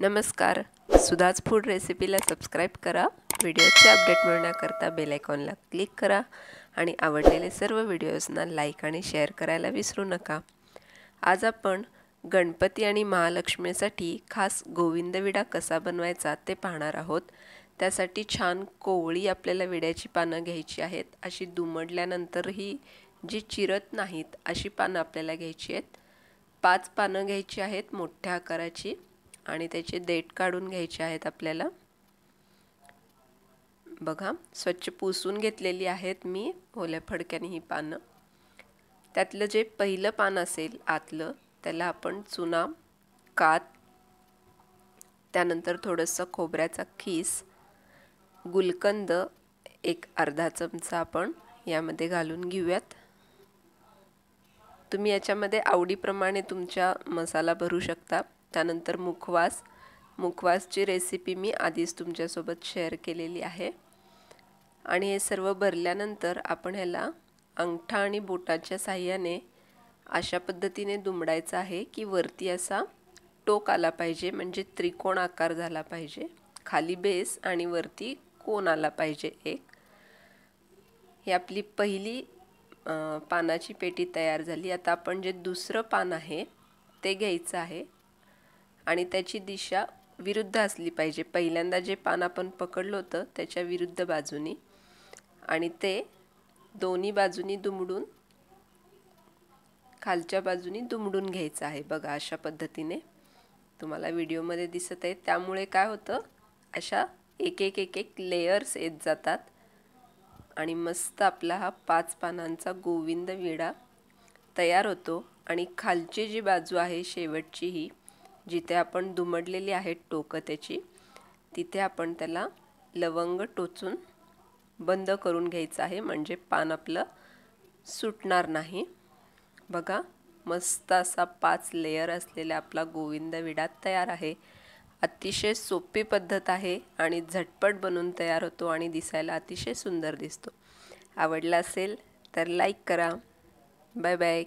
नमस्कार सुधाच फूड रेसिपीला सबस्क्राईब करा व्हिडिओचे अपडेट मिळण्याकरता बेलायकॉनला क्लिक करा आणि आवडलेले सर्व व्हिडिओजना लाईक आणि शेअर करायला विसरू नका आज आपण गणपती आणि महालक्ष्मीसाठी खास गोविंद विडा कसा बनवायचा ते पाहणार आहोत त्यासाठी छान कोवळी आपल्याला विड्याची पानं घ्यायची आहेत अशी दुमडल्यानंतरही जी चिरत नाहीत अशी पानं आपल्याला घ्यायची आहेत पाच पानं घ्यायची आहेत मोठ्या आकाराची आणि त्याचे देठ काढून घ्यायचे आहेत आपल्याला बघा स्वच्छ पुसून घेतलेली आहेत मी ओल्या फडक्याने ही पानं त्यातलं जे पहिलं पान असेल आतलं त्याला आपण चुना कात त्यानंतर थोडंसं खोबऱ्याचा खीस गुलकंद एक अर्धा चमचा आपण यामध्ये घालून घेऊयात तुम्ही याच्यामध्ये आवडीप्रमाणे तुमच्या मसाला भरू शकता त्यानंतर मुखवास मुखवासची रेसिपी मी आधीच तुमच्यासोबत शेअर केलेली आहे आणि हे सर्व भरल्यानंतर आपण ह्याला अंगठा आणि बोटाच्या साह्याने अशा पद्धतीने दुमडायचं आहे की वरती असा टोक आला पाहिजे म्हणजे त्रिकोण आकार झाला पाहिजे खाली बेस आणि वरती कोण आला पाहिजे एक ही आपली पहिली पानाची पेटी तयार झाली आता आपण जे दुसरं पान आहे ते घ्यायचं आहे आणि त्याची दिशा विरुद्ध असली पाहिजे पहिल्यांदा जे पान आपण पकडलं होतं त्याच्या विरुद्ध बाजूनी आणि ते दोन्ही बाजूनी दुमडून खालच्या बाजूनी दुमडून घ्यायचं आहे बघा अशा पद्धतीने तुम्हाला व्हिडिओमध्ये दिसत आहे त्यामुळे काय होतं अशा एक एक एक एक लेयर्स येत जातात आणि मस्त आपला हा पाच पानांचा गोविंद विडा तयार होतो आणि खालची जी बाजू आहे शेवटची ही जिथे आपण दुमडलेली आहेत टोकं त्याची तिथे आपण त्याला लवंग टोचून बंद करून घ्यायचं आहे म्हणजे पान आपलं सुटणार नाही बघा मस्त असा पाच लेयर असलेला आपला गोविंद विडा तयार आहे अतिशय सोपी पद्धत आहे आणि झटपट बनून तयार होतो आणि दिसायला अतिशय सुंदर दिसतो आवडला असेल तर लाईक करा बाय बाय